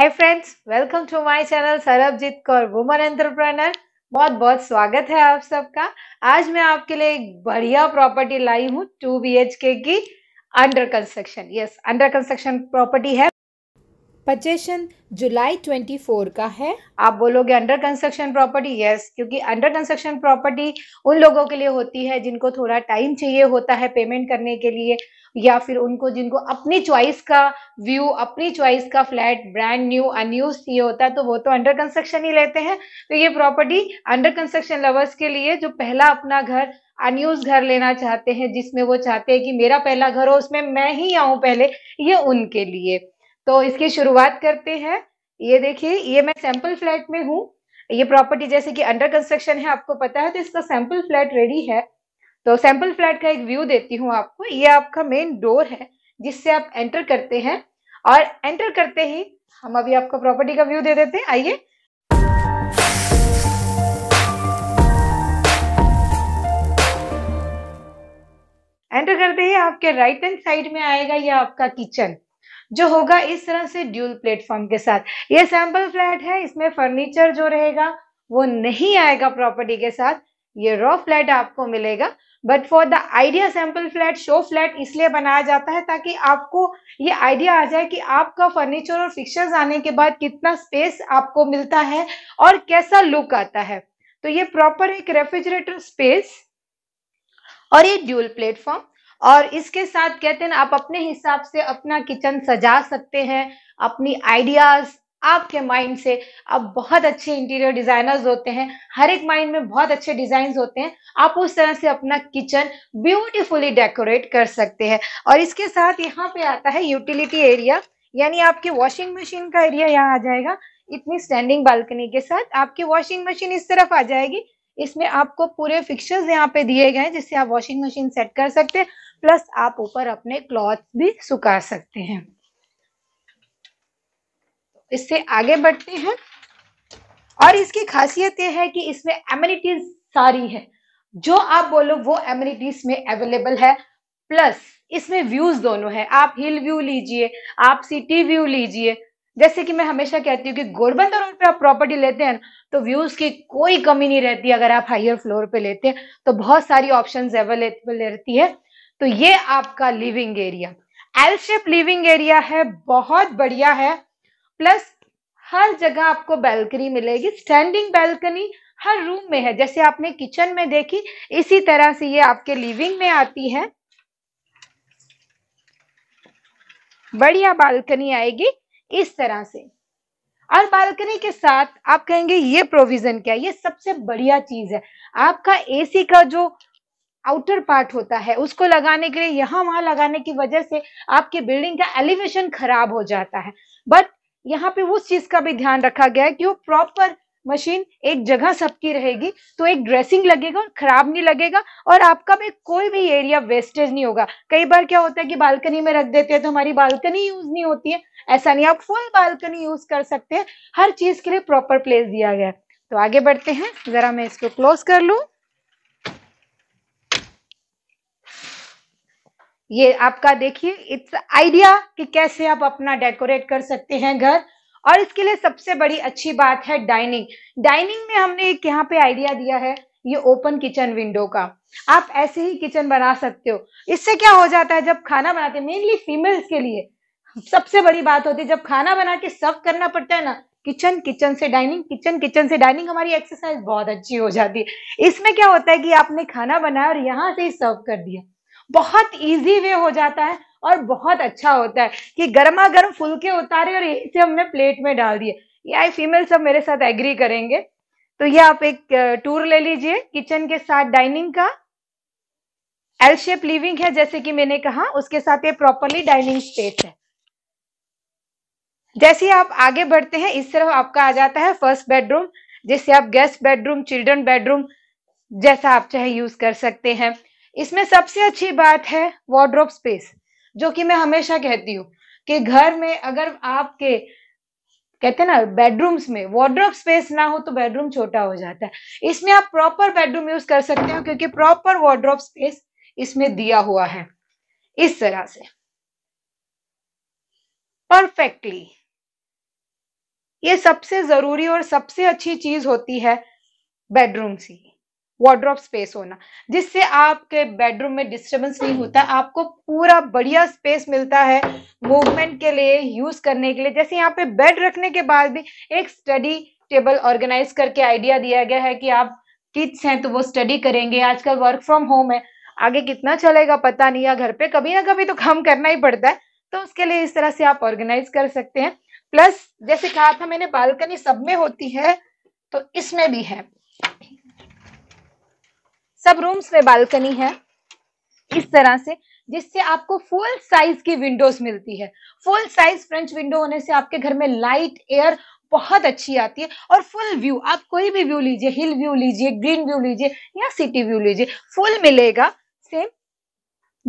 hi friends welcome to my channel Sarabjit Kaur woman entrepreneur बहुत बहुत स्वागत है आप सबका आज मैं आपके लिए एक बढ़िया प्रॉपर्टी लाई हूँ टू बी एच के की under construction yes under construction property है पजेशन जुलाई 24 का है आप बोलोगे अंडर कंस्ट्रक्शन प्रॉपर्टी यस क्योंकि अंडर कंस्ट्रक्शन प्रॉपर्टी उन लोगों के लिए होती है जिनको थोड़ा टाइम चाहिए होता है पेमेंट करने के लिए या फिर उनको जिनको अपनी चॉइस का व्यू अपनी चॉइस का फ्लैट ब्रांड न्यू अनयूज चाहिए होता है तो वो तो अंडर कंस्ट्रक्शन ही लेते हैं तो ये प्रॉपर्टी अंडर कंस्ट्रक्शन लवर्स के लिए जो पहला अपना घर अनयूज घर लेना चाहते हैं जिसमें वो चाहते हैं कि मेरा पहला घर हो उसमें मैं ही आऊं पहले ये उनके लिए तो इसकी शुरुआत करते हैं ये देखिए ये मैं सैंपल फ्लैट में हूँ ये प्रॉपर्टी जैसे कि अंडर कंस्ट्रक्शन है आपको पता है तो इसका सैंपल फ्लैट रेडी है तो सैंपल फ्लैट का एक व्यू देती हूँ आपको ये आपका मेन डोर है जिससे आप एंटर करते हैं और एंटर करते ही हम अभी आपको प्रॉपर्टी का व्यू दे देते हैं आइए एंटर करते ही आपके राइट हैंड साइड में आएगा यह आपका किचन जो होगा इस तरह से ड्यूल प्लेटफॉर्म के साथ ये सैंपल फ्लैट है इसमें फर्नीचर जो रहेगा वो नहीं आएगा प्रॉपर्टी के साथ ये रॉ फ्लैट आपको मिलेगा but for the idea sample flat show flat इसलिए बनाया जाता है ताकि आपको ये आइडिया आ जाए कि आपका फर्नीचर और फिक्सर्स आने के बाद कितना स्पेस आपको मिलता है और कैसा लुक आता है तो ये प्रॉपर एक रेफ्रिजरेटर स्पेस और ये ड्यूल प्लेटफॉर्म और इसके साथ कहते हैं आप अपने हिसाब से अपना किचन सजा सकते हैं अपनी आइडियाज आपके माइंड से आप बहुत अच्छे इंटीरियर डिजाइनर्स होते हैं हर एक माइंड में बहुत अच्छे डिजाइन होते हैं आप उस तरह से अपना किचन ब्यूटीफुली डेकोरेट कर सकते हैं और इसके साथ यहाँ पे आता है यूटिलिटी एरिया यानी आपके वॉशिंग मशीन का एरिया यहाँ आ जाएगा इतनी स्टैंडिंग बालकनी के साथ आपकी वॉशिंग मशीन इस तरफ आ जाएगी इसमें आपको पूरे फिक्सर्स यहाँ पे दिए गए हैं जिससे आप वॉशिंग मशीन सेट कर सकते हैं प्लस आप ऊपर अपने क्लॉथ भी सुखा सकते हैं इससे आगे बढ़ते हैं और इसकी खासियत यह है कि इसमें एम्यूनिटीज सारी है जो आप बोलो वो एम्यूनिटीज में अवेलेबल है प्लस इसमें व्यूज दोनों है आप हिल व्यू लीजिए आप सिटी व्यू लीजिए जैसे कि मैं हमेशा कहती हूँ कि गोरबंदर रोड पे आप प्रॉपर्टी लेते हैं तो व्यूज की कोई कमी नहीं रहती अगर आप हायर फ्लोर पे लेते हैं तो बहुत सारी ऑप्शन अवेलेबल रहती है तो ये आपका living area L shape living area है बहुत बढ़िया है प्लस हर जगह आपको बैल्कनी मिलेगी स्टैंडिंग बैल्कनी हर रूम में है जैसे आपने किचन में देखी इसी तरह से ये आपके लिविंग में आती है बढ़िया बालकनी आएगी इस तरह से और बालकनी के साथ आप कहेंगे ये प्रोविजन क्या ये सबसे बढ़िया चीज है आपका एसी का जो आउटर पार्ट होता है उसको लगाने के लिए यहाँ वहां लगाने की वजह से आपकी बिल्डिंग का एलिवेशन खराब हो जाता है बट यहाँ पे उस चीज का भी ध्यान रखा गया है कि वो प्रॉपर मशीन एक जगह सबकी रहेगी तो एक ड्रेसिंग लगेगा और खराब नहीं लगेगा और आपका भी कोई भी एरिया वेस्टेज नहीं होगा कई बार क्या होता है कि बालकनी में रख देते हैं तो हमारी बालकनी यूज नहीं होती है ऐसा नहीं आप फुल बालकनी यूज कर सकते हैं हर चीज के लिए प्रॉपर प्लेस दिया गया तो आगे बढ़ते हैं जरा मैं इसको क्लोज कर लू ये आपका देखिए इट्स आइडिया कि कैसे आप अपना डेकोरेट कर सकते हैं घर और इसके लिए सबसे बड़ी अच्छी बात है डाइनिंग डाइनिंग में हमने एक यहाँ पे आइडिया दिया है ये ओपन किचन विंडो का आप ऐसे ही किचन बना सकते हो इससे क्या हो जाता है जब खाना बनाते मेनली फीमेल्स के लिए सबसे बड़ी बात होती है जब खाना बना के सर्व करना पड़ता है ना किचन किचन से डाइनिंग किचन किचन से डाइनिंग हमारी एक्सरसाइज बहुत अच्छी हो जाती है इसमें क्या होता है कि आपने खाना बनाया और यहाँ से ही सर्व कर दिया बहुत इजी वे हो जाता है और बहुत अच्छा होता है कि गर्मा गर्म फुलके उतारे और इसे हमने प्लेट में डाल दिए ये आई फीमेल सब मेरे साथ एग्री करेंगे तो ये आप एक टूर ले लीजिए किचन के साथ डाइनिंग का एल शेप लिविंग है जैसे कि मैंने कहा उसके साथ ये प्रॉपरली डाइनिंग स्पेस है जैसे आप आगे बढ़ते हैं इस तरफ आपका आ जाता है फर्स्ट बेडरूम जिसे आप गेस्ट बेडरूम चिल्ड्रन बेडरूम जैसा आप चाहे यूज कर सकते हैं इसमें सबसे अच्छी बात है वार्ड्रोप स्पेस जो कि मैं हमेशा कहती हूँ कि घर में अगर आपके कहते हैं ना बेडरूम्स में वार्ड्रोप स्पेस ना हो तो बेडरूम छोटा हो जाता है इसमें आप प्रॉपर बेडरूम यूज कर सकते हो क्योंकि प्रॉपर वार्ड्रोप स्पेस इसमें दिया हुआ है इस तरह से परफेक्टली ये सबसे जरूरी और सबसे अच्छी चीज होती है बेडरूम सी वार्ड्रॉप स्पेस होना जिससे आपके बेडरूम में डिस्टरबेंस नहीं होता आपको पूरा बढ़िया स्पेस मिलता है मूवमेंट के लिए यूज करने के लिए जैसे यहाँ पे बेड रखने के बाद भी एक स्टडी टेबल ऑर्गेनाइज करके आइडिया दिया गया है कि आप किड्स हैं तो वो स्टडी करेंगे आजकल वर्क फ्रॉम होम है आगे कितना चलेगा पता नहीं है घर पे कभी ना कभी तो काम करना ही पड़ता है तो उसके लिए इस तरह से आप ऑर्गेनाइज कर सकते हैं प्लस जैसे कहा था मैंने बालकनी सब में होती है तो इसमें भी है सब रूम्स में बालकनी है इस तरह से जिससे आपको फुल साइज की विंडोज मिलती है फुल साइज फ्रेंच विंडो होने से आपके घर में लाइट एयर बहुत अच्छी आती है और फुल व्यू आप कोई भी व्यू लीजिए हिल व्यू लीजिए ग्रीन व्यू लीजिए या सिटी व्यू लीजिए फुल मिलेगा सेम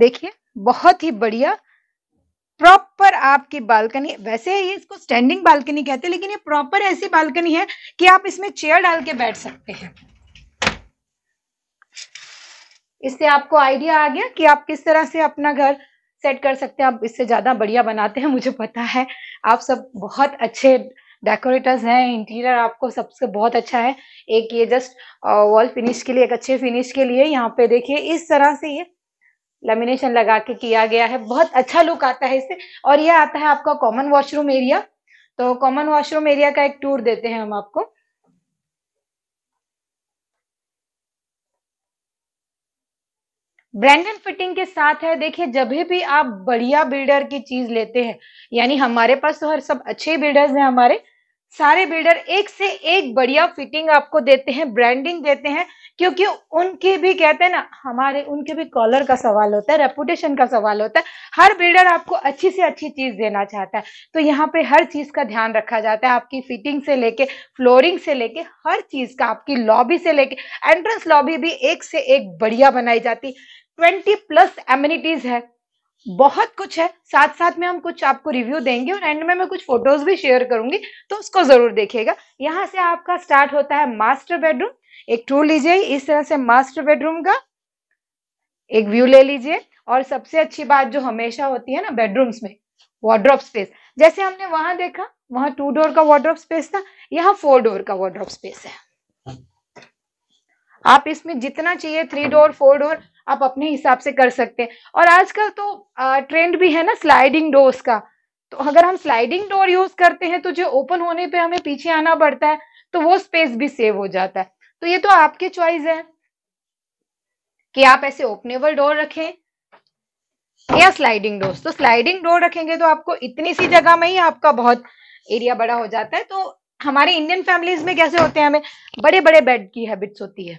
देखिए बहुत ही बढ़िया प्रॉपर आपकी बालकनी वैसे ये इसको स्टैंडिंग बालकनी कहते हैं लेकिन ये प्रॉपर ऐसी बालकनी है कि आप इसमें चेयर डाल के बैठ सकते हैं इससे आपको आइडिया आ गया कि आप किस तरह से अपना घर सेट कर सकते हैं आप इससे ज़्यादा बढ़िया बनाते हैं मुझे पता है आप सब बहुत अच्छे डेकोरेटर्स हैं इंटीरियर आपको सबसे बहुत अच्छा है एक ये जस्ट वॉल फिनिश के लिए एक अच्छे फिनिश के लिए यहाँ पे देखिए इस तरह से ये लेमिनेशन लगा के किया गया है बहुत अच्छा लुक आता है इससे और ये आता है आपका कॉमन वॉशरूम एरिया तो कॉमन वॉशरूम एरिया का एक टूर देते हैं हम आपको ब्रांडेड फिटिंग के साथ है देखिए जब भी आप बढ़िया बिल्डर की चीज लेते हैं यानी हमारे पास तो हर सब अच्छे बिल्डर्स हैं हमारे सारे बिल्डर एक से एक बढ़िया फिटिंग आपको देते हैं ब्रांडिंग देते हैं क्योंकि उनके भी कहते हैं ना हमारे उनके भी कॉलर का सवाल होता है रेपुटेशन का सवाल होता है हर बिल्डर आपको अच्छी से अच्छी चीज देना चाहता है तो यहाँ पे हर चीज का ध्यान रखा जाता है आपकी फिटिंग से लेके फ्लोरिंग से लेके हर चीज का आपकी लॉबी से लेके एंट्रेंस लॉबी भी एक से एक बढ़िया बनाई जाती ट्वेंटी प्लस एमिनिटीज है बहुत कुछ है साथ साथ में हम कुछ आपको रिव्यू देंगे और एंड में मैं कुछ फोटोज भी शेयर करूंगी तो उसको जरूर देखिएगा यहाँ से आपका स्टार्ट होता है मास्टर बेडरूम एक टूर लीजिए इस तरह से मास्टर बेडरूम का एक व्यू ले लीजिए और सबसे अच्छी बात जो हमेशा होती है ना बेडरूम्स में वॉर्ड्रॉप स्पेस जैसे हमने वहां देखा वहां टू डोर का वॉर्ड्रॉप स्पेस था यहाँ फोर डोर का वॉर्ड्रॉप स्पेस है आप इसमें जितना चाहिए थ्री डोर फोर डोर आप अपने हिसाब से कर सकते हैं और आजकल तो ट्रेंड भी है ना स्लाइडिंग डोर्स का तो अगर हम स्लाइडिंग डोर यूज करते हैं तो जो ओपन होने पे हमें पीछे आना पड़ता है तो वो स्पेस भी सेव हो जाता है तो ये तो आपकी चॉइस है कि आप ऐसे ओपनेबल डोर रखें या स्लाइडिंग डोर तो स्लाइडिंग डोर रखेंगे तो आपको इतनी सी जगह में ही आपका बहुत एरिया बड़ा हो जाता है तो हमारे इंडियन फैमिलीज में कैसे होते हैं हमें बड़े बड़े बेड की हैबिट्स होती है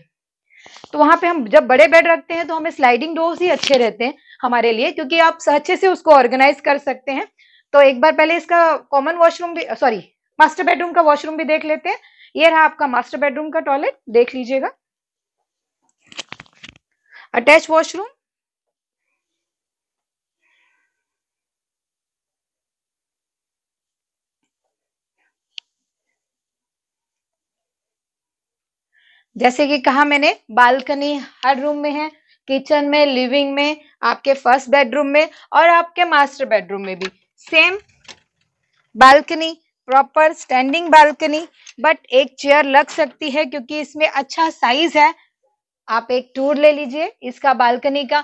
तो वहां पे हम जब बड़े बेड रखते हैं तो हमें स्लाइडिंग डोर्स ही अच्छे रहते हैं हमारे लिए क्योंकि आप अच्छे से उसको ऑर्गेनाइज कर सकते हैं तो एक बार पहले इसका कॉमन वॉशरूम भी सॉरी मास्टर बेडरूम का वॉशरूम भी देख लेते हैं ये रहा आपका मास्टर बेडरूम का टॉयलेट देख लीजिएगा अटैच वॉशरूम जैसे कि कहा मैंने बालकनी हर रूम में है किचन में लिविंग में आपके फर्स्ट बेडरूम में और आपके मास्टर बेडरूम में भी same balcony proper standing balcony but एक चेयर लग सकती है क्योंकि इसमें अच्छा साइज है आप एक टूर ले लीजिए इसका बालकनी का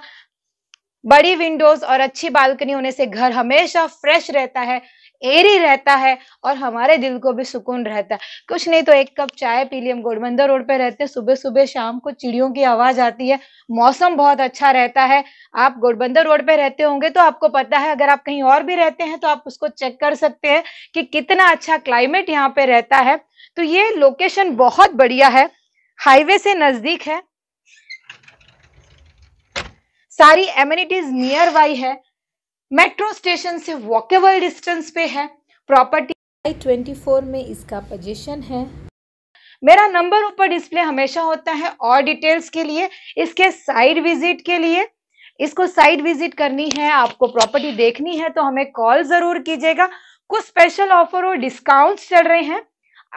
बड़ी विंडोज और अच्छी बालकनी होने से घर हमेशा फ्रेश रहता है एरी रहता है और हमारे दिल को भी सुकून रहता है कुछ नहीं तो एक कप चाय पी ली हम गोडबंदर रोड पे रहते हैं सुबह सुबह शाम को चिड़ियों की आवाज आती है मौसम बहुत अच्छा रहता है आप गोडबंदर रोड पे रहते होंगे तो आपको पता है अगर आप कहीं और भी रहते हैं तो आप उसको चेक कर सकते हैं कि कितना अच्छा क्लाइमेट यहाँ पे रहता है तो ये लोकेशन बहुत बढ़िया है हाईवे से नजदीक है सारी एम्यूनिटीज नियर बाई है मेट्रो स्टेशन से वॉकेबल डिस्टेंस पे है प्रॉपर्टी ट्वेंटी फोर में इसका पोजीशन है मेरा नंबर ऊपर डिस्प्ले हमेशा होता है और डिटेल्स के लिए इसके साइड विजिट के लिए इसको साइड विजिट करनी है आपको प्रॉपर्टी देखनी है तो हमें कॉल जरूर कीजिएगा कुछ स्पेशल ऑफर और डिस्काउंट्स चल रहे हैं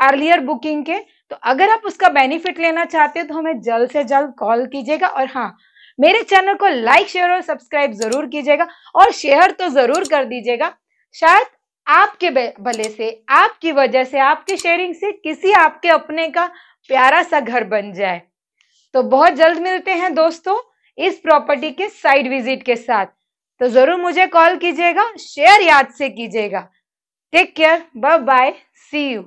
अर्लियर बुकिंग के तो अगर आप उसका बेनिफिट लेना चाहते हो तो हमें जल्द से जल्द कॉल कीजिएगा और हाँ मेरे चैनल को लाइक शेयर और सब्सक्राइब जरूर कीजिएगा और शेयर तो जरूर कर दीजिएगा शायद आपके भले से आपकी वजह से आपके शेयरिंग से किसी आपके अपने का प्यारा सा घर बन जाए तो बहुत जल्द मिलते हैं दोस्तों इस प्रॉपर्टी के साइड विजिट के साथ तो जरूर मुझे कॉल कीजिएगा शेयर याद से कीजिएगा take care bye bye see you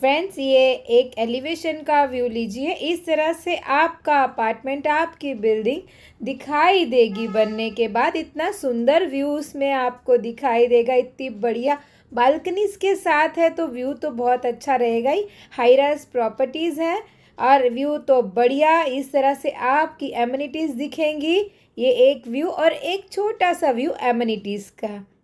friends ये एक एलिवेशन का व्यू लीजिए इस तरह से आपका अपार्टमेंट आपकी बिल्डिंग दिखाई देगी बनने के बाद इतना सुंदर व्यू उसमें आपको दिखाई देगा इतनी बढ़िया बालकनीज के साथ है तो व्यू तो बहुत अच्छा रहेगा ही हाईराइज प्रॉपर्टीज़ हैं और व्यू तो बढ़िया इस तरह से आपकी एम्यूनिटीज़ दिखेंगी ये एक व्यू और एक छोटा सा व्यू एम्यूनिटीज़ का